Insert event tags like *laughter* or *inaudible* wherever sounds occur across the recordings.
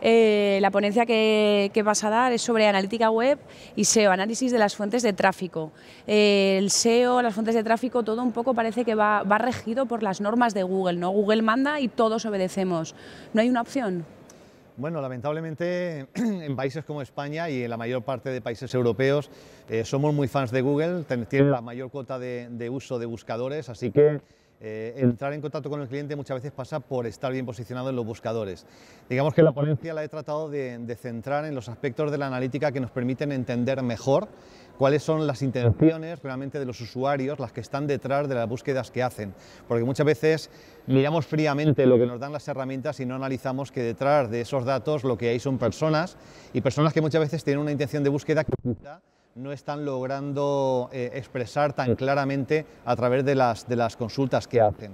Eh, la ponencia que, vas a dar es sobre analítica web y SEO, análisis de las fuentes de tráfico. Eh, el SEO, las fuentes de tráfico, todo un poco parece que va, regido por las normas de Google, ¿no? Google manda y todos obedecemos. ¿No hay una opción? Bueno, lamentablemente *clears throat* en países como España y en la mayor parte de países europeos eh, somos muy fans de Google, tiene la mayor cuota de, de uso de buscadores, así que... Eh, entrar en contacto con el cliente muchas veces pasa por estar bien posicionado en los buscadores. Digamos que la ponencia la he tratado de, centrar en los aspectos de la analítica que nos permiten entender mejor cuáles son las intenciones realmente de los usuarios, las que están detrás de las búsquedas que hacen. Porque muchas veces miramos fríamente lo que nos dan las herramientas y no analizamos que detrás de esos datos lo que hay son personas y personas que muchas veces tienen una intención de búsqueda que no están logrando eh, expresar tan claramente a través de las, de las consultas que hacen.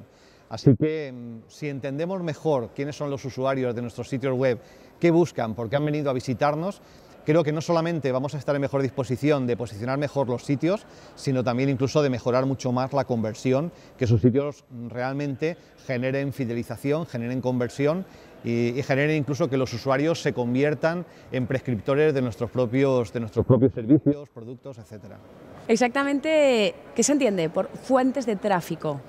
Así que mm, si entendemos mejor quiénes son los usuarios de nuestros sitios web, qué buscan, por qué han venido a visitarnos, creo que no solamente vamos a estar en mejor disposición de posicionar mejor los sitios, sino también incluso de mejorar mucho más la conversión, que sus sitios realmente generen fidelización, generen conversión y, generen incluso que los usuarios se conviertan en prescriptores de nuestros propios, de nuestros propios servicios, productos, etc. Exactamente, ¿qué se entiende por fuentes de tráfico?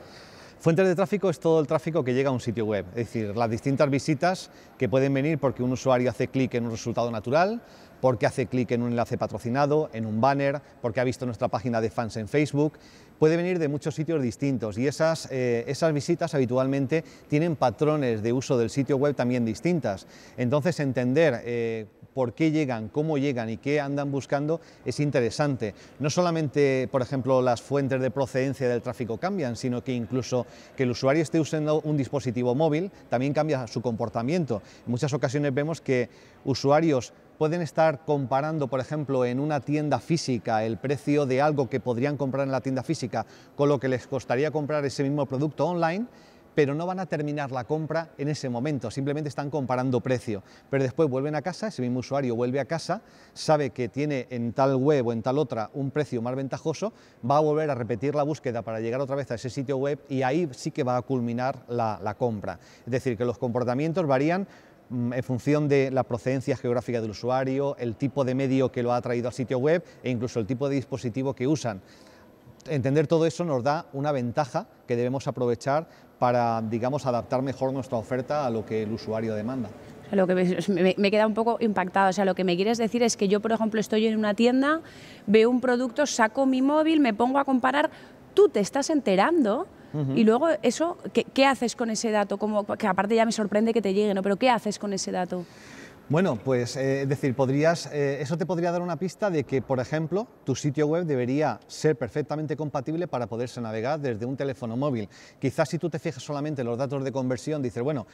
Fuentes de tráfico es todo el tráfico que llega a un sitio web, es decir, las distintas visitas que pueden venir porque un usuario hace clic en un resultado natural, porque hace clic en un enlace patrocinado, en un banner, porque ha visto nuestra página de fans en Facebook. Puede venir de muchos sitios distintos y esas, eh, visitas habitualmente tienen patrones de uso del sitio web también distintas. Entonces, entender eh, por qué llegan, cómo llegan y qué andan buscando es interesante. No solamente, por ejemplo, las fuentes de procedencia del tráfico cambian, sino que incluso que el usuario esté usando un dispositivo móvil también cambia su comportamiento. En muchas ocasiones vemos que usuarios pueden estar comparando, por ejemplo, en una tienda física el precio de algo que podrían comprar en la tienda física con lo que les costaría comprar ese mismo producto online pero no van a terminar la compra en ese momento, simplemente están comparando precio. Pero después vuelven a casa, ese mismo usuario vuelve a casa, sabe que tiene en tal web o en tal otra un precio más ventajoso, va a volver a repetir la búsqueda para llegar otra vez a ese sitio web y ahí sí que va a culminar la, compra. Es decir, que los comportamientos varían Mm, en función de la procedencia geográfica del usuario, el tipo de medio que lo ha traído al sitio web e incluso el tipo de dispositivo que usan. Entender todo eso nos da una ventaja que debemos aprovechar para, digamos, adaptar mejor nuestra oferta a lo que el usuario demanda. Lo que me, queda un poco impactado. O sea, lo que me quieres decir es que yo, por ejemplo, estoy en una tienda, veo un producto, saco mi móvil, me pongo a comparar. Tú te estás enterando y luego eso, ¿qué, haces con ese dato? Como, que aparte ya me sorprende que te llegue, ¿no? Pero ¿qué haces con ese dato? Bueno, pues eh, es decir, podrías, eh, eso te podría dar una pista de que, por ejemplo, tu sitio web debería ser perfectamente compatible para poderse navegar desde un teléfono móvil. Quizás si tú te fijas solamente en los datos de conversión, dices, bueno,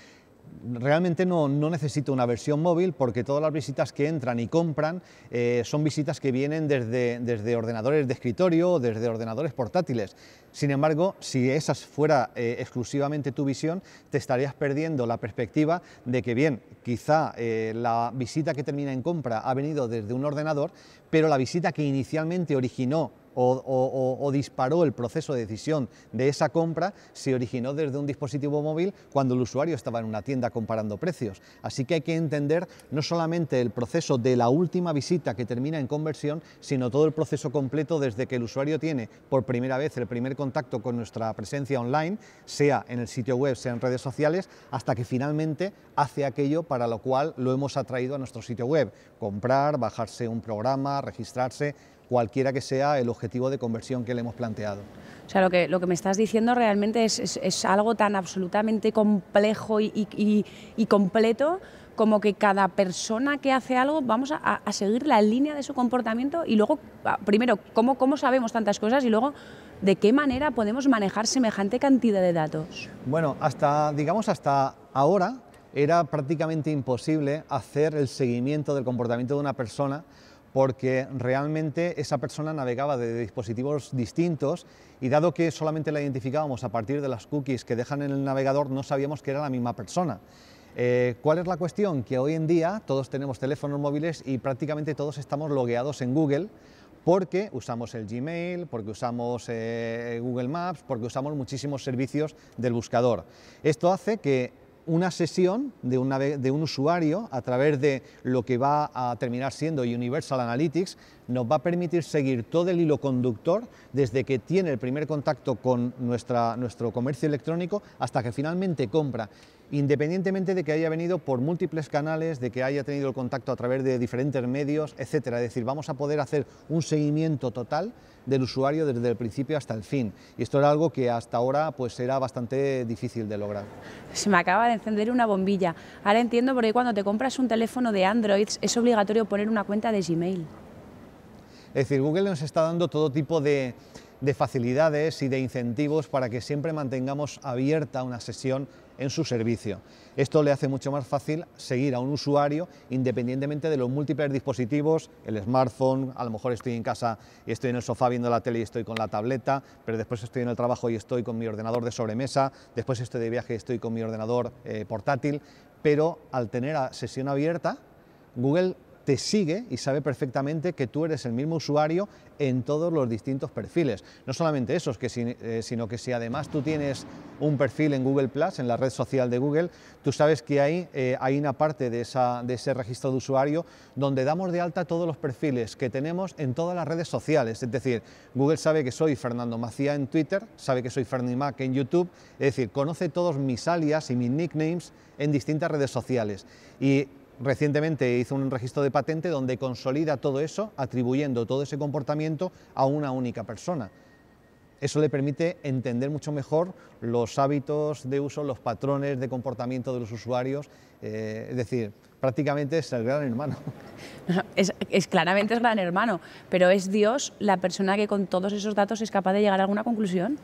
realmente no, necesito una versión móvil porque todas las visitas que entran y compran eh, son visitas que vienen desde, ordenadores de escritorio, o desde ordenadores portátiles. Sin embargo, si esa fuera eh, exclusivamente tu visión, te estarías perdiendo la perspectiva de que bien, quizá eh, la visita que termina en compra ha venido desde un ordenador, pero la visita que inicialmente originó o, disparó el proceso de decisión de esa compra se originó desde un dispositivo móvil cuando el usuario estaba en una tienda comparando precios. Así que hay que entender no solamente el proceso de la última visita que termina en conversión, sino todo el proceso completo desde que el usuario tiene por primera vez el primer contacto con nuestra presencia online, sea en el sitio web, sea en redes sociales, hasta que finalmente hace aquello para lo cual lo hemos atraído a nuestro sitio web, comprar, bajarse un programa, registrarse, cualquiera que sea el objetivo de conversión que le hemos planteado. O sea, lo que, lo que me estás diciendo realmente es, algo tan absolutamente complejo y, completo como que cada persona que hace algo vamos a, seguir la línea de su comportamiento y luego, ah, primero, cómo, cómo sabemos tantas cosas y luego ¿De qué manera podemos manejar semejante cantidad de datos? Bueno, hasta, digamos, hasta ahora era prácticamente imposible hacer el seguimiento del comportamiento de una persona porque realmente esa persona navegaba de dispositivos distintos y dado que solamente la identificábamos a partir de las cookies que dejan en el navegador, no sabíamos que era la misma persona. Eh, ¿Cuál es la cuestión? Que hoy en día todos tenemos teléfonos móviles y prácticamente todos estamos logueados en Google porque usamos el Gmail, porque usamos eh, Google Maps, porque usamos muchísimos servicios del buscador. Esto hace que una sesión de, un usuario a través de lo que va a terminar siendo Universal Analytics, nos va a permitir seguir todo el hilo conductor desde que tiene el primer contacto con nuestro comercio electrónico hasta que finalmente compra independientemente de que haya venido por múltiples canales, de que haya tenido el contacto a través de diferentes medios, etcétera. Es decir, vamos a poder hacer un seguimiento total del usuario desde el principio hasta el fin. Y esto era algo que hasta ahora pues era bastante difícil de lograr. Se me acaba de encender una bombilla. Ahora entiendo por qué cuando te compras un teléfono de Android es obligatorio poner una cuenta de Gmail. Es decir, Google nos está dando todo tipo de, facilidades y de incentivos para que siempre mantengamos abierta una sesión en su servicio. Esto le hace mucho más fácil seguir a un usuario independientemente de los múltiples dispositivos, el smartphone, a lo mejor estoy en casa y estoy en el sofá viendo la tele y estoy con la tableta, pero después estoy en el trabajo y estoy con mi ordenador de sobremesa, después estoy de viaje y estoy con mi ordenador eh, portátil, pero al tener la sesión abierta, Google te sigue y sabe perfectamente que tú eres el mismo usuario en todos los distintos perfiles. No solamente eso, eh, sino que si además tú tienes un perfil en Google Plus, en la red social de Google, tú sabes que hay, eh, hay una parte de, esa, de ese registro de usuario donde damos de alta todos los perfiles que tenemos en todas las redes sociales. Es decir, Google sabe que soy Fernando Macía en Twitter, sabe que soy Fernimac en YouTube, es decir, conoce todos mis alias y mis nicknames en distintas redes sociales. Y recientemente hizo un registro de patente donde consolida todo eso, atribuyendo todo ese comportamiento a una única persona. Eso le permite entender mucho mejor los hábitos de uso, los patrones de comportamiento de los usuarios, eh, es decir, prácticamente es el gran hermano. *laughs* Es, es, claramente es gran hermano, pero ¿es Dios la persona que con todos esos datos es capaz de llegar a alguna conclusión?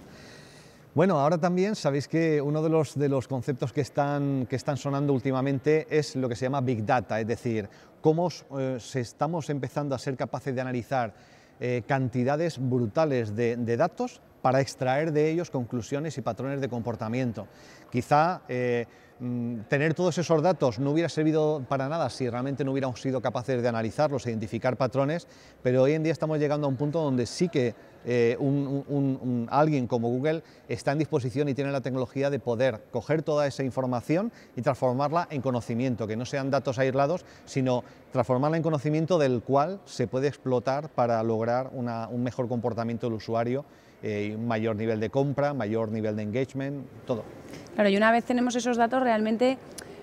Bueno, ahora también sabéis que uno de los, de los conceptos que están, que están sonando últimamente es lo que se llama Big Data, es decir, cómo eh, estamos empezando a ser capaces de analizar eh, cantidades brutales de, datos para extraer de ellos conclusiones y patrones de comportamiento. Quizá eh, Mm, tener todos esos datos no hubiera servido para nada si realmente no hubiéramos sido capaces de analizarlos, e identificar patrones, pero hoy en día estamos llegando a un punto donde sí que eh, alguien como Google está en disposición y tiene la tecnología de poder coger toda esa información y transformarla en conocimiento, que no sean datos aislados, sino transformarla en conocimiento del cual se puede explotar para lograr un mejor comportamiento del usuario, eh, un mayor nivel de compra, mayor nivel de engagement, todo. Claro, y una vez tenemos esos datos, realmente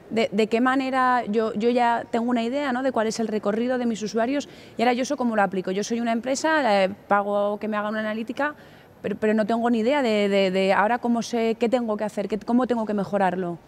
de, qué manera yo, yo, ya tengo una idea de cuál es el recorrido de mis usuarios y ahora yo eso cómo lo aplico. Yo soy una empresa, eh, pago que me haga una analítica, pero, no tengo ni idea de, ahora cómo sé qué tengo que hacer, qué, cómo tengo que mejorarlo.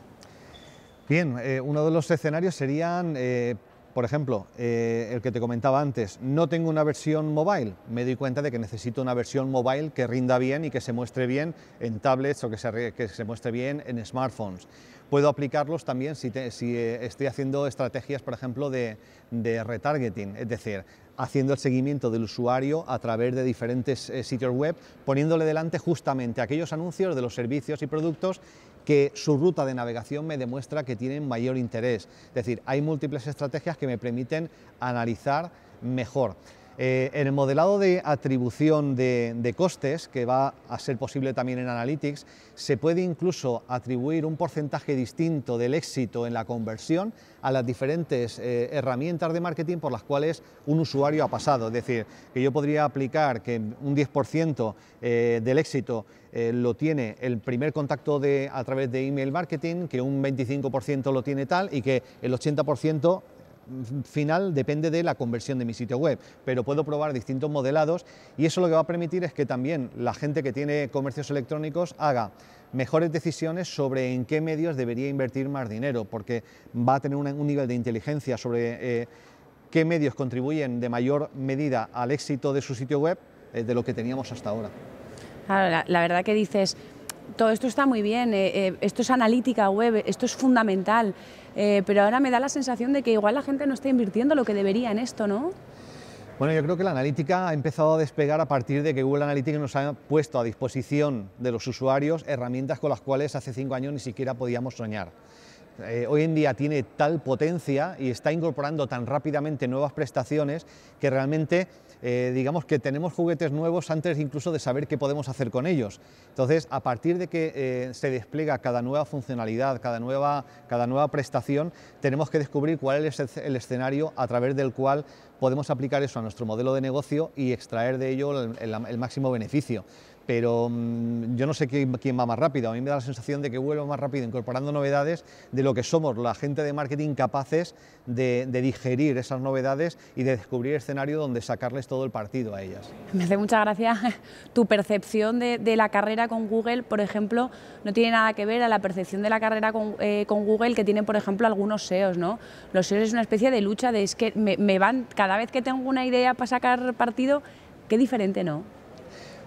Bien, eh, uno de los escenarios serían eh, por ejemplo, eh, el que te comentaba antes, no tengo una versión mobile, me doy cuenta de que necesito una versión mobile que rinda bien y que se muestre bien en tablets o que se, muestre bien en smartphones. Puedo aplicarlos también si, eh, estoy haciendo estrategias, por ejemplo, de, de retargeting, es decir, haciendo el seguimiento del usuario a través de diferentes eh, sitios web, poniéndole delante justamente aquellos anuncios de los servicios y productos que su ruta de navegación me demuestra que tienen mayor interés. Es decir, hay múltiples estrategias que me permiten analizar mejor. Eh, en el modelado de atribución de, costes, que va a ser posible también en Analytics, se puede incluso atribuir un porcentaje distinto del éxito en la conversión a las diferentes eh, herramientas de marketing por las cuales un usuario ha pasado. Es decir, que yo podría aplicar que un 10% eh, del éxito lo tiene el primer contacto a través de email marketing, que un 25% lo tiene tal y que el 80% final depende de la conversión de mi sitio web, pero puedo probar distintos modelados y eso lo que va a permitir es que también la gente que tiene comercios electrónicos haga mejores decisiones sobre en qué medios debería invertir más dinero, porque va a tener un nivel de inteligencia sobre eh, qué medios contribuyen de mayor medida al éxito de su sitio web eh, de lo que teníamos hasta ahora. Claro, la verdad que dices, todo esto está muy bien, eh, eh, esto es analítica web, esto es fundamental, eh, pero ahora me da la sensación de que igual la gente no está invirtiendo lo que debería en esto, ¿no? Bueno, yo creo que la analítica ha empezado a despegar a partir de que Google Analytics nos ha puesto a disposición de los usuarios herramientas con las cuales hace cinco años ni siquiera podíamos soñar. hoy en día tiene tal potencia y está incorporando tan rápidamente nuevas prestaciones que realmente eh, digamos que tenemos juguetes nuevos antes incluso de saber qué podemos hacer con ellos. Entonces, a partir de que eh, se despliega cada nueva funcionalidad, cada nueva, prestación, tenemos que descubrir cuál es el escenario a través del cual podemos aplicar eso a nuestro modelo de negocio y extraer de ello el máximo beneficio pero mm, yo no sé quién, va más rápido. A mí me da la sensación de que vuelvo más rápido incorporando novedades de lo que somos la gente de marketing capaces de, digerir esas novedades y de descubrir escenario donde sacarles todo el partido a ellas. Me hace mucha gracia *laughs* tu percepción de, la carrera con Google, por ejemplo, no tiene nada que ver a la percepción de la carrera con, eh, Google que tienen, por ejemplo, algunos SEOs. ¿no? Los SEOs es una especie de lucha de es que me van, cada vez que tengo una idea para sacar partido, qué diferente, ¿no?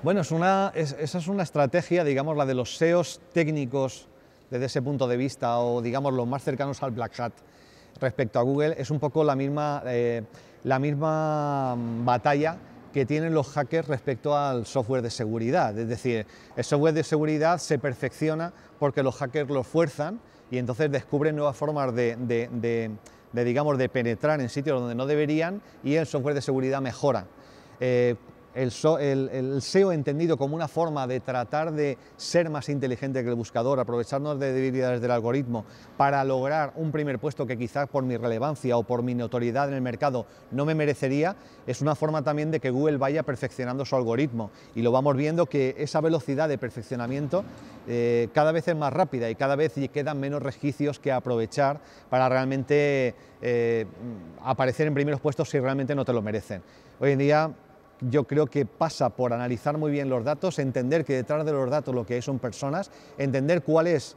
Bueno, esa es una estrategia, digamos, la de los SEOs técnicos desde ese punto de vista, o digamos los más cercanos al Black Hat respecto a Google, es un poco la misma, eh, la misma batalla que tienen los hackers respecto al software de seguridad. Es decir, el software de seguridad se perfecciona porque los hackers lo fuerzan y entonces descubren nuevas formas de, digamos, de penetrar en sitios donde no deberían y el software de seguridad mejora. Eh, el, SEO entendido como una forma de tratar de ser más inteligente que el buscador, aprovecharnos de debilidades del algoritmo para lograr un primer puesto que quizás por mi relevancia o por mi notoriedad en el mercado no me merecería, es una forma también de que Google vaya perfeccionando su algoritmo y lo vamos viendo que esa velocidad de perfeccionamiento eh, cada vez es más rápida y cada vez quedan menos resquicios que aprovechar para realmente eh, aparecer en primeros puestos si realmente no te lo merecen. Hoy en día yo creo que pasa por analizar muy bien los datos, entender que detrás de los datos lo que hay son personas, entender cuál es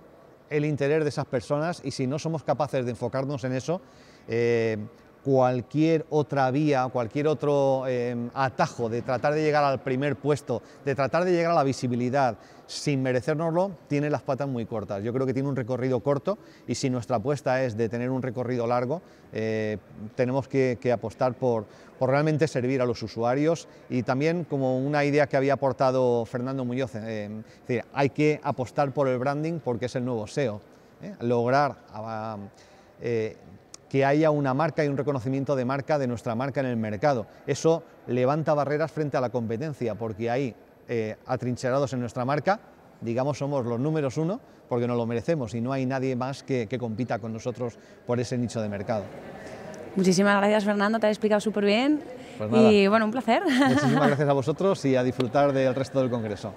el interés de esas personas y si no somos capaces de enfocarnos en eso, eh, cualquier otra vía, cualquier otro em, atajo de tratar de llegar al primer puesto, de tratar de llegar a la visibilidad sin merecernoslo, tiene las patas muy cortas. Yo creo que tiene un recorrido corto y si nuestra apuesta es de tener un recorrido largo, eh, tenemos que, apostar por, realmente servir a los usuarios y también como una idea que había aportado Fernando Muñoz, eh, em, decir, hay que apostar por el branding porque es el nuevo SEO. ¿eh? Lograr... Ah, que haya una marca y un reconocimiento de marca de nuestra marca en el mercado. Eso levanta barreras frente a la competencia, porque ahí, eh, atrincherados en nuestra marca, digamos, somos los números uno, porque nos lo merecemos y no hay nadie más que, compita con nosotros por ese nicho de mercado. Muchísimas gracias, Fernando, te has explicado súper bien. Pues y bueno, un placer. Muchísimas *laughs* gracias a vosotros y a disfrutar del resto del Congreso.